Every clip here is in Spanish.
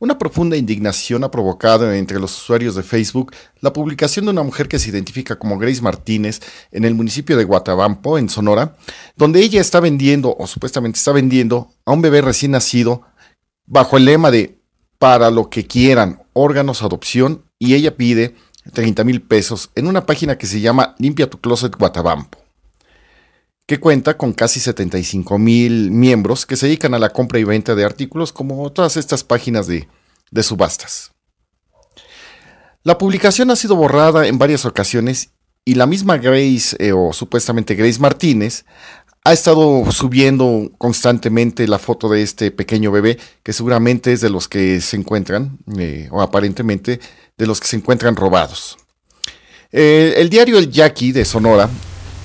Una profunda indignación ha provocado entre los usuarios de Facebook la publicación de una mujer que se identifica como Grace Martínez en el municipio de Guatabampo, en Sonora, donde ella está vendiendo, o supuestamente está vendiendo, a un bebé recién nacido bajo el lema de para lo que quieran, órganos, adopción, y ella pide 30 mil pesos en una página que se llama Limpia tu Closet Guatabampo que cuenta con casi 75 mil miembros que se dedican a la compra y venta de artículos como todas estas páginas de, subastas. La publicación ha sido borrada en varias ocasiones y la misma Grace, eh, o supuestamente Grace Martínez, ha estado subiendo constantemente la foto de este pequeño bebé, que seguramente es de los que se encuentran, eh, o aparentemente de los que se encuentran robados. Eh, el diario El Yaqui de Sonora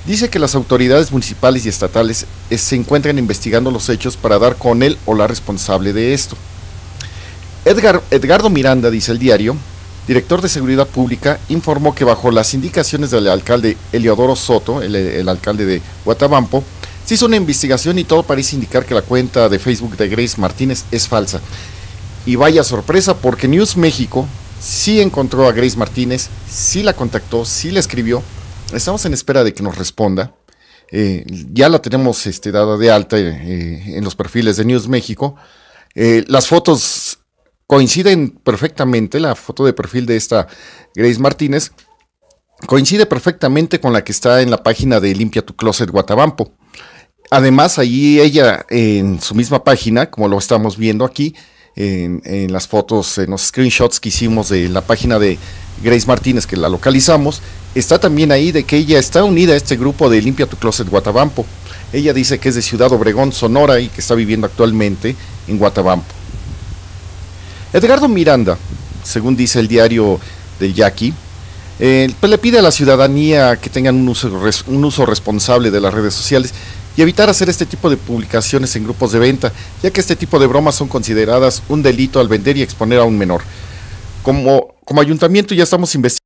Dice que las autoridades municipales y estatales eh, se encuentran investigando los hechos para dar con él o la responsable de esto. Edgar, Edgardo Miranda, dice el diario, director de Seguridad Pública, informó que bajo las indicaciones del alcalde Eliodoro Soto, el, alcalde de Guatabampo, se hizo una investigación y todo parece indicar que la cuenta de Facebook de Grace Martínez es falsa. Y vaya sorpresa porque News México sí encontró a Grace Martínez, sí la contactó, sí la escribió estamos en espera de que nos responda. Eh, ya la tenemos este, dada de alta eh, eh, en los perfiles de News México. las fotos coinciden perfectamente, la foto de perfil de esta Grace Martínez coincide perfectamente con la que está en la página de Limpia tu Closet Guatabampo. Además, ahí ella en su misma página, como lo estamos viendo aquí, en, las fotos, en los screenshots que hicimos de la página de Grace Martínez, que la localizamos, está también ahí de que ella está unida a este grupo de Limpia tu Closet Guatabampo. Ella dice que es de Ciudad Obregón, Sonora, y que está viviendo actualmente en Guatabampo. Edgardo Miranda, según dice el diario de Yaqui, eh, pues le pide a la ciudadanía que tengan un uso, responsable de las redes sociales y evitar hacer este tipo de publicaciones en grupos de venta, ya que este tipo de bromas son consideradas un delito al vender y exponer a un menor. Como, como ayuntamiento ya estamos investigando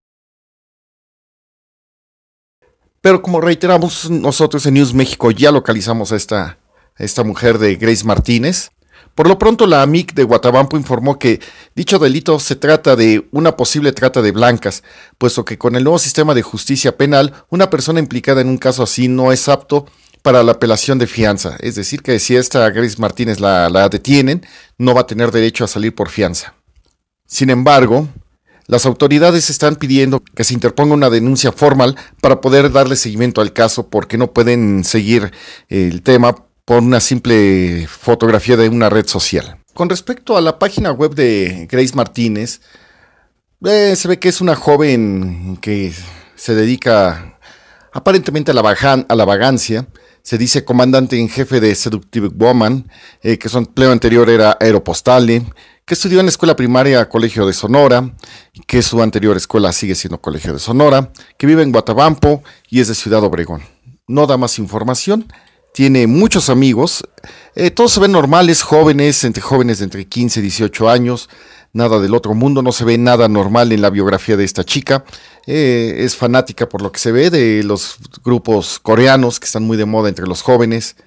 pero como reiteramos, nosotros en News México ya localizamos a esta, esta mujer de Grace Martínez. Por lo pronto, la AMIC de Guatabampo informó que dicho delito se trata de una posible trata de blancas, puesto que con el nuevo sistema de justicia penal, una persona implicada en un caso así no es apto para la apelación de fianza. Es decir, que si esta Grace Martínez la, la detienen, no va a tener derecho a salir por fianza. Sin embargo, las autoridades están pidiendo que se interponga una denuncia formal para poder darle seguimiento al caso porque no pueden seguir el tema por una simple fotografía de una red social. Con respecto a la página web de Grace Martínez, eh, se ve que es una joven que se dedica aparentemente a la, vagancia. Se dice comandante en jefe de Seductive Woman, eh, que su empleo anterior era aeropostale, que estudió en la escuela primaria Colegio de Sonora, que su anterior escuela sigue siendo Colegio de Sonora, que vive en Guatabampo y es de Ciudad Obregón. No da más información, tiene muchos amigos, eh, todos se ven normales, jóvenes, entre jóvenes de entre 15 y 18 años, nada del otro mundo, no se ve nada normal en la biografía de esta chica, eh, es fanática por lo que se ve de los grupos coreanos que están muy de moda entre los jóvenes,